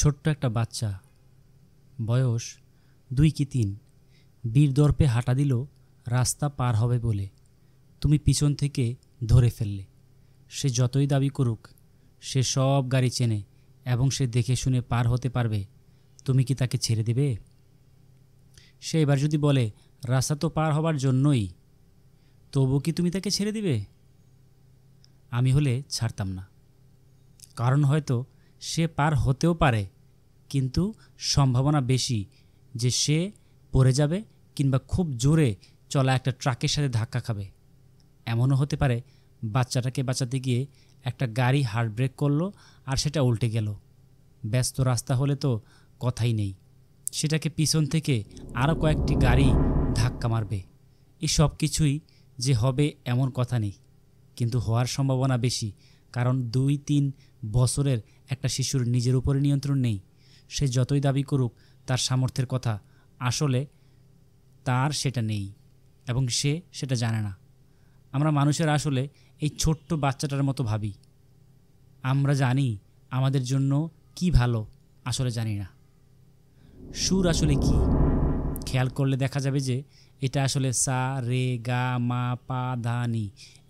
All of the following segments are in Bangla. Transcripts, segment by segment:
ছোট্ট একটা বাচ্চা বয়স দুই কি তিন বীর দর্পে হাঁটা দিল রাস্তা পার হবে বলে তুমি পিছন থেকে ধরে ফেললে সে যতই দাবি করুক সে সব গাড়ি চেনে এবং সে দেখে শুনে পার হতে পারবে তুমি কি তাকে ছেড়ে দেবে সে এবার যদি বলে রাস্তা তো পার হবার জন্যই তবু কি তুমি তাকে ছেড়ে দিবে আমি হলে ছাড়তাম না কারণ হয়তো সে পার হতেও পারে কিন্তু সম্ভাবনা বেশি যে সে পড়ে যাবে কিংবা খুব জোরে চলা একটা ট্রাকের সাথে ধাক্কা খাবে এমনও হতে পারে বাচ্চাটাকে বাঁচাতে গিয়ে একটা গাড়ি হার্ট ব্রেক করলো আর সেটা উল্টে গেল ব্যস্ত রাস্তা হলে তো কথাই নেই সেটাকে পিছন থেকে আরও কয়েকটি গাড়ি ধাক্কা মারবে এই সব কিছুই যে হবে এমন কথা নেই কিন্তু হওয়ার সম্ভাবনা বেশি কারণ দুই তিন বছরের একটা শিশুর নিজের উপরে নিয়ন্ত্রণ নেই সে যতই দাবি করুক তার সামর্থ্যের কথা আসলে তার সেটা নেই এবং সে সেটা জানে না আমরা মানুষের আসলে এই ছোট্ট বাচ্চাটার মতো ভাবি আমরা জানি আমাদের জন্য কি ভালো আসলে জানি না সুর আসলে কি খেয়াল করলে দেখা যাবে যে এটা আসলে সা রে গা মা পা ধা নি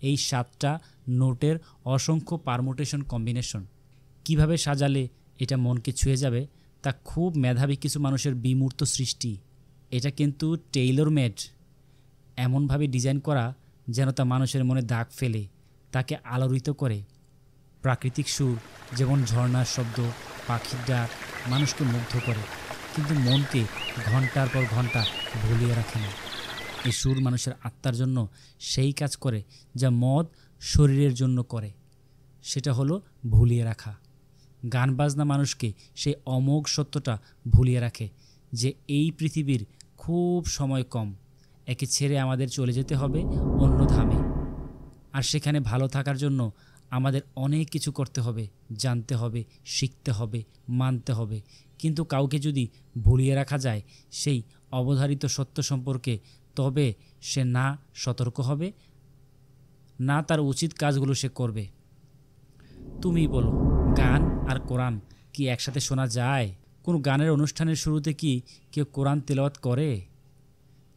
এই সাতটা নোটের অসংখ্য পারমোটেশন কম্বিনেশন কিভাবে সাজালে এটা মনকে ছুঁয়ে যাবে তা খুব মেধাবী কিছু মানুষের বিমূর্ত সৃষ্টি এটা কিন্তু টেইলর মেড এমনভাবে ডিজাইন করা যেন তা মানুষের মনে দাগ ফেলে তাকে আলোড়িত করে প্রাকৃতিক সুর যেমন ঝর্ণার শব্দ পাখির ডাক মানুষকে মুগ্ধ করে কিন্তু মনকে ঘন্টার পর ঘন্টা ভুলিয়ে রাখে না এই সুর মানুষের আত্মার জন্য সেই কাজ করে যা মদ শরীরের জন্য করে সেটা হলো ভুলিয়ে রাখা গান বাজনা মানুষকে সেই অমোঘ সত্যটা ভুলিয়ে রাখে যে এই পৃথিবীর খুব সময় কম একে ছেড়ে আমাদের চলে যেতে হবে অন্য ধামে আর সেখানে ভালো থাকার জন্য আমাদের অনেক কিছু করতে হবে জানতে হবে শিখতে হবে মানতে হবে কিন্তু কাউকে যদি ভুলিয়ে রাখা যায় সেই অবধারিত সত্য সম্পর্কে তবে সে না সতর্ক হবে না তার উচিত কাজগুলো সে করবে তুমি বলো গান আর কোরআন কি একসাথে শোনা যায় কোনো গানের অনুষ্ঠানের শুরুতে কি কেউ কোরআন তেলাওয়াত করে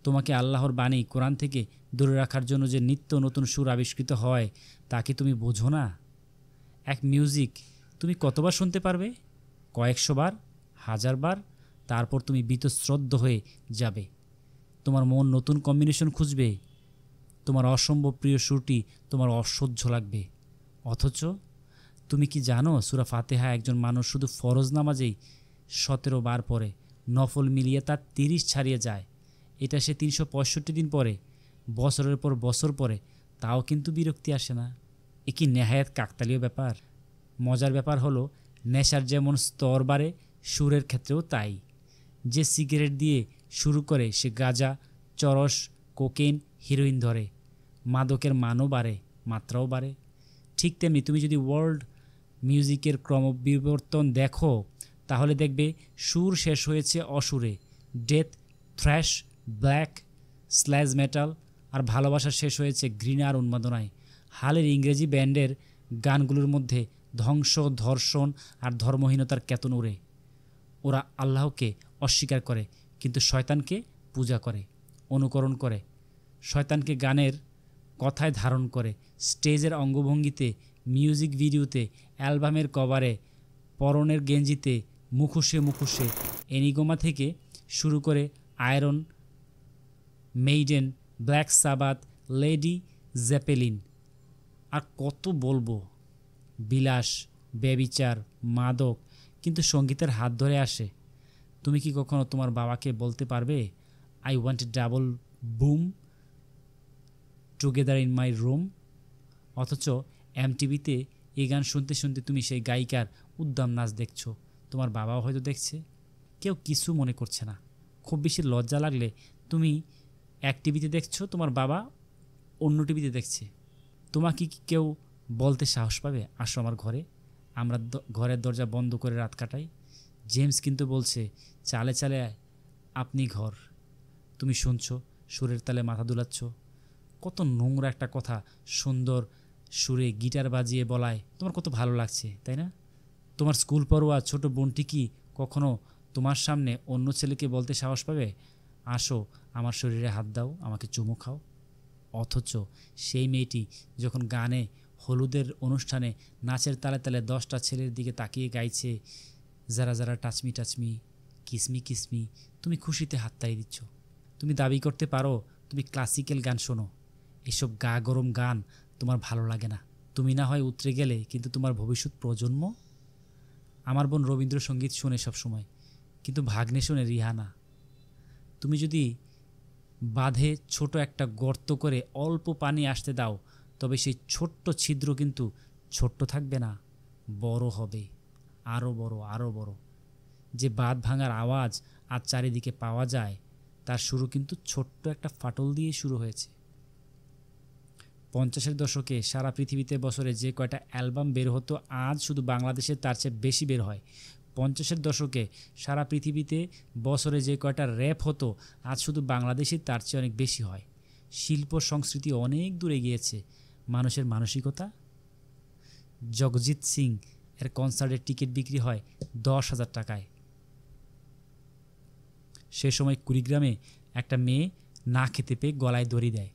তোমাকে আল্লাহর বাণী কোরআন থেকে দূরে রাখার জন্য যে নিত্য নতুন সুর আবিষ্কৃত হয় তা কি তুমি বোঝো না এক মিউজিক তুমি কতবার শুনতে পারবে কয়েকশো বার হাজারবার তারপর তুমি বীতশ্রদ্ধ হয়ে যাবে তোমার মন নতুন কম্বিনেশন খুঁজবে তোমার অসম্ভব প্রিয় সুরটি তোমার অসহ্য লাগবে অথচ তুমি কি জানো সুরা ফাতেহা একজন মানুষ শুধু ফরজ নামাজেই সতেরো বার পরে নফল মিলিয়ে তার তিরিশ ছাড়িয়ে যায় এটা সে তিনশো পঁয়ষট্টি দিন পরে বছরের পর বছর পরে তাও কিন্তু বিরক্তি আসে না এ কি নেহায়াত কাকতালীয় ব্যাপার মজার ব্যাপার হলো নেশার যেমন স্তর বাড়ে সুরের ক্ষেত্রেও তাই যে সিগারেট দিয়ে শুরু করে সে গাঁজা চরস কোকেন হিরোইন ধরে মাদকের মানও বাড়ে মাত্রাও বাড়ে ঠিক তেমনি তুমি যদি ওয়ার্ল্ড মিউজিকের ক্রমবিবর্তন দেখো তাহলে দেখবে সুর শেষ হয়েছে অসুরে death thrash black sludge metal আর ভালোবাসা শেষ হয়েছে ঘৃণা আর উন্মাদনায় হালের ইংরেজি ব্যান্ডের গানগুলোর মধ্যে ধ্বংস ধর্ষণ আর ধর্মহীনতার কেতন ওরে ওরা আল্লাহকে অস্বীকার করে কিন্তু শয়তানকে পূজা করে অনুকরণ করে শয়তানকে গানের কথায় ধারণ করে স্টেজের অঙ্গভঙ্গিতে মিউজিক ভিডিওতে অ্যালবামের কভারে পরনের গেঞ্জিতে মুখোশে মুখোশে এনিগোমা থেকে শুরু করে Iron Maiden Black Sabbath Led Zeppelin আর কত বলবো বিলাস ব্যবিচার মাদক কিন্তু সঙ্গীতের হাত ধরে আসে তুমি কি কখনো তোমার বাবাকে বলতে পারবে I want double boom together in my room অথচ এমটিভিতে এই গান শুনতে শুনতে তুমি সেই গায়িকার উদ্দাম নাচ দেখছো তোমার বাবাও হয়তো দেখছে কেউ কিছু মনে করছে না খুব বেশি লজ্জা লাগলে তুমি এক টিভিতে দেখছো তোমার বাবা অন্য টিভিতে দেখছে তোমাকে কি কেউ বলতে সাহস পাবে আসো আমার ঘরে আমরা ঘরের দরজা বন্ধ করে রাত কাটাই জেমস কিন্তু বলছে চালে চালে আপনি ঘর তুমি শুনছো সুরের তালে মাথা দুলাচ্ছ কত নোংরা একটা কথা সুন্দর সুরে গিটার বাজিয়ে বলায় তোমার কত ভালো লাগছে তাই না তোমার স্কুল পড়ুয়া ছোট বোনটি কি কখনো তোমার সামনে অন্য ছেলেকে বলতে সাহস পাবে আসো আমার শরীরে হাত দাও আমাকে চুমু খাও অথচ সেই মেয়েটি যখন গানে হলুদের অনুষ্ঠানে নাচের তালে তালে দশটা ছেলের দিকে তাকিয়ে গাইছে যারা যারা টাচমি টাচমি কিসমি কিসমি তুমি খুশিতে তাই দিচ্ছ তুমি দাবি করতে পারো তুমি ক্লাসিক্যাল গান শোনো এসব গা গরম গান তোমার ভালো লাগে না তুমি না হয় উতরে গেলে কিন্তু তোমার ভবিষ্যৎ প্রজন্ম আমার বোন রবীন্দ্রসঙ্গীত শোনে সবসময় কিন্তু ভাগ্নে শোনে রিহানা তুমি যদি বাঁধে ছোট একটা গর্ত করে অল্প পানি আসতে দাও তবে সেই ছোট্ট ছিদ্র কিন্তু ছোট্ট থাকবে না বড় হবে আরও বড় আরও বড় যে বাঁধ ভাঙার আওয়াজ আর চারিদিকে পাওয়া যায় তার শুরু কিন্তু ছোট্ট একটা ফাটল দিয়ে শুরু হয়েছে পঞ্চাশের দশকে সারা পৃথিবীতে বছরে যে কয়টা অ্যালবাম বের হতো আজ শুধু বাংলাদেশে তার চেয়ে বেশি বের হয় পঞ্চাশের দশকে সারা পৃথিবীতে বছরে যে কয়টা র্যাপ হতো আজ শুধু বাংলাদেশে তার চেয়ে অনেক বেশি হয় শিল্প সংস্কৃতি অনেক দূরে গিয়েছে মানুষের মানসিকতা জগজিৎ সিং এর কনসার্টের টিকিট বিক্রি হয় দশ হাজার টাকায় সে সময় কুড়িগ্রামে একটা মেয়ে না খেতে পেয়ে গলায় দড়ি দেয়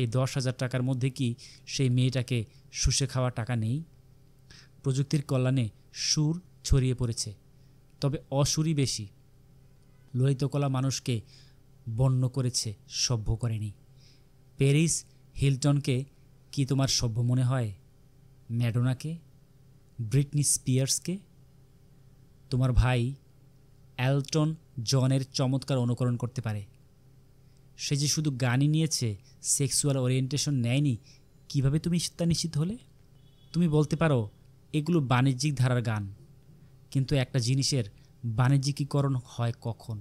এই দশ হাজার টাকার মধ্যে কি সেই মেয়েটাকে শুষে খাওয়া টাকা নেই প্রযুক্তির কল্যাণে সুর ছড়িয়ে পড়েছে তবে অসুরই বেশি লোহিতকলা মানুষকে বন্য করেছে সভ্য করেনি প্যারিস হিলটনকে কি তোমার সভ্য মনে হয় ম্যাডোনাকে ব্রিটনি স্পিয়ার্সকে তোমার ভাই অ্যালটন জনের চমৎকার অনুকরণ করতে পারে সে যে শুধু গানই নিয়েছে সেক্সুয়াল ওরিয়েন্টেশন নেয়নি কিভাবে তুমি তা নিশ্চিত হলে তুমি বলতে পারো এগুলো বাণিজ্যিক ধারার গান কিন্তু একটা জিনিসের বাণিজ্যিকীকরণ হয় কখন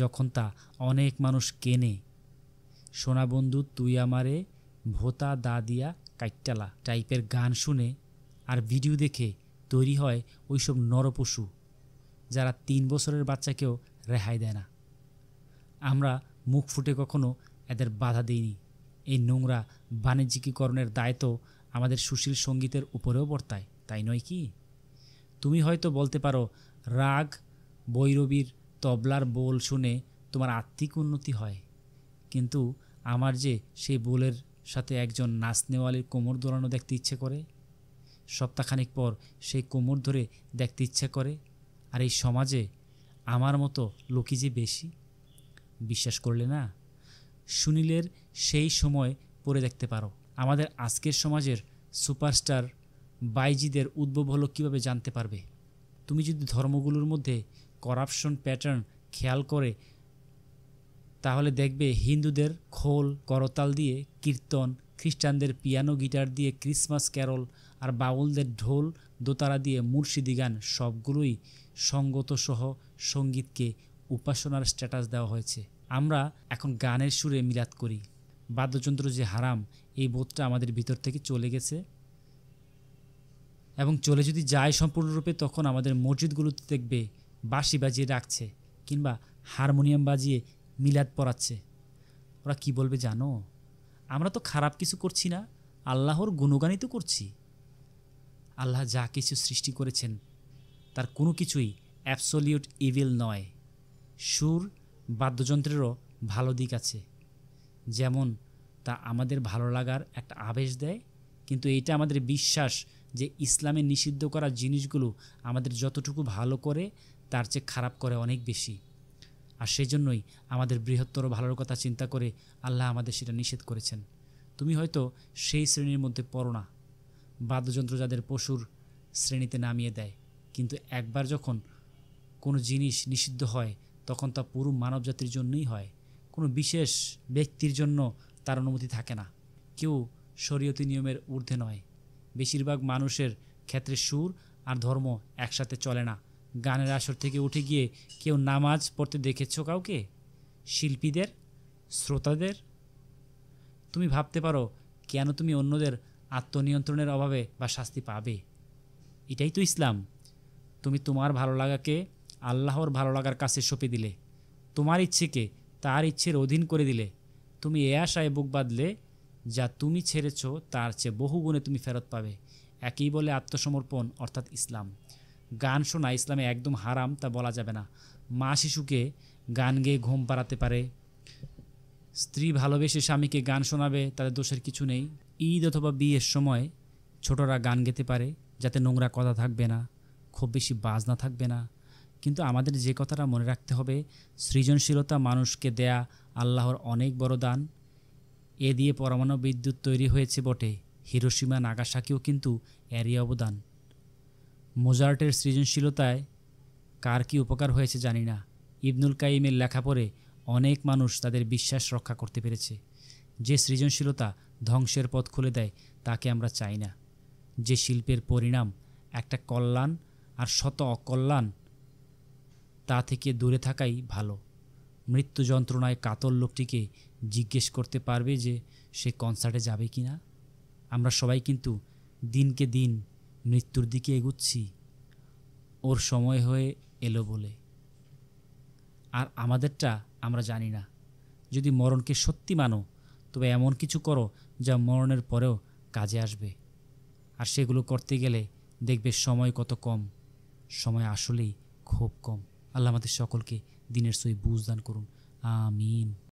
যখন তা অনেক মানুষ কেনে সোনা বন্ধু তুই আমারে ভোতা দা দিয়া কাইটালা টাইপের গান শুনে আর ভিডিও দেখে তৈরি হয় ওইসব নরপশু যারা তিন বছরের বাচ্চাকেও রেহাই দেয় না আমরা মুখ ফুটে কখনো এদের বাধা দিইনি এই নোংরা বাণিজ্যিকীকরণের দায় তো আমাদের সুশীল সঙ্গীতের উপরেও বর্তায় তাই নয় কি তুমি হয়তো বলতে পারো রাগ বৈরবীর তবলার বোল শুনে তোমার আত্মিক উন্নতি হয় কিন্তু আমার যে সেই বোলের সাথে একজন নাচ নেওয়ালির কোমর দৌড়ানো দেখতে ইচ্ছে করে সপ্তাহখানিক পর সেই কোমর ধরে দেখতে ইচ্ছে করে আর এই সমাজে আমার মতো লোকই যে বেশি বিশ্বাস করলে না সুনীলের সেই সময় পড়ে দেখতে পারো আমাদের আজকের সমাজের সুপারস্টার বাইজিদের উদ্ভব হলো কীভাবে জানতে পারবে তুমি যদি ধর্মগুলোর মধ্যে করাপশন প্যাটার্ন খেয়াল করে তাহলে দেখবে হিন্দুদের খোল করতাল দিয়ে কীর্তন খ্রিস্টানদের পিয়ানো গিটার দিয়ে ক্রিসমাস ক্যারল আর বাউলদের ঢোল দোতারা দিয়ে মুর্শিদি গান সবগুলোই সঙ্গতসহ সঙ্গীতকে উপাসনার স্ট্যাটাস দেওয়া হয়েছে আমরা এখন গানের সুরে মিলাদ করি বাদ্যযন্ত্র যে হারাম এই বোধটা আমাদের ভিতর থেকে চলে গেছে এবং চলে যদি যায় সম্পূর্ণরূপে তখন আমাদের মসজিদগুলোতে দেখবে বাঁশি বাজিয়ে রাখছে কিংবা হারমোনিয়াম বাজিয়ে মিলাদ পড়াচ্ছে ওরা কি বলবে জানো আমরা তো খারাপ কিছু করছি না আল্লাহর গুণগানই তো করছি আল্লাহ যা কিছু সৃষ্টি করেছেন তার কোনো কিছুই অ্যাবসোলিউট ইভিল নয় সুর বাদ্যযন্ত্রেরও ভালো দিক আছে যেমন তা আমাদের ভালো লাগার একটা আবেশ দেয় কিন্তু এটা আমাদের বিশ্বাস যে ইসলামে নিষিদ্ধ করা জিনিসগুলো আমাদের যতটুকু ভালো করে তার চেয়ে খারাপ করে অনেক বেশি আর সেই জন্যই আমাদের বৃহত্তর ভালোর কথা চিন্তা করে আল্লাহ আমাদের সেটা নিষেধ করেছেন তুমি হয়তো সেই শ্রেণীর মধ্যে পড়ো না বাদ্যযন্ত্র যাদের পশুর শ্রেণীতে নামিয়ে দেয় কিন্তু একবার যখন কোনো জিনিস নিষিদ্ধ হয় তখন তা পুরো মানবজাতির জন্যই হয় কোনো বিশেষ ব্যক্তির জন্য তার অনুমতি থাকে না কেউ শরীয়তি নিয়মের ঊর্ধ্বে নয় বেশিরভাগ মানুষের ক্ষেত্রে সুর আর ধর্ম একসাথে চলে না গানের আসর থেকে উঠে গিয়ে কেউ নামাজ পড়তে দেখেছ কাউকে শিল্পীদের শ্রোতাদের তুমি ভাবতে পারো কেন তুমি অন্যদের আত্মনিয়ন্ত্রণের অভাবে বা শাস্তি পাবে এটাই তো ইসলাম তুমি তোমার ভালো লাগাকে আল্লাহর ভালো লাগার কাছে সঁপে দিলে তোমার ইচ্ছেকে তার ইচ্ছের অধীন করে দিলে তুমি এ আশায় বুক বাঁধলে যা তুমি ছেড়েছ তার চেয়ে বহু গুণে তুমি ফেরত পাবে একই বলে আত্মসমর্পণ অর্থাৎ ইসলাম গান শোনা ইসলামে একদম হারাম তা বলা যাবে না মা শিশুকে গান গেয়ে ঘুম পাড়াতে পারে স্ত্রী ভালোবেসে স্বামীকে গান শোনাবে তাদের দোষের কিছু নেই ঈদ অথবা বিয়ের সময় ছোটরা গান গেতে পারে যাতে নোংরা কথা থাকবে না খুব বেশি বাজনা থাকবে না কিন্তু আমাদের যে কথাটা মনে রাখতে হবে সৃজনশীলতা মানুষকে দেয়া আল্লাহর অনেক বড় দান এ দিয়ে পরমাণু বিদ্যুৎ তৈরি হয়েছে বটে হিরোসীমা নাগাসাকিও কিন্তু এরই অবদান মোজার্টের সৃজনশীলতায় কার কী উপকার হয়েছে জানি না ইবনুল কাইমের লেখা পড়ে অনেক মানুষ তাদের বিশ্বাস রক্ষা করতে পেরেছে যে সৃজনশীলতা ধ্বংসের পথ খুলে দেয় তাকে আমরা চাই না যে শিল্পের পরিণাম একটা কল্যাণ আর শত অকল্যাণ তা থেকে দূরে থাকাই ভালো মৃত্যু যন্ত্রণায় কাতর লোকটিকে জিজ্ঞেস করতে পারবে যে সে কনসার্টে যাবে কি না আমরা সবাই কিন্তু দিনকে দিন মৃত্যুর দিকে এগুচ্ছি ওর সময় হয়ে এলো বলে আর আমাদেরটা আমরা জানি না যদি মরণকে সত্যি মানো তবে এমন কিছু করো যা মরণের পরেও কাজে আসবে আর সেগুলো করতে গেলে দেখবে সময় কত কম সময় আসলেই খুব কম আল্লাহ আমাদের সকলকে দিনের সই বুঝ দান করুন আমিন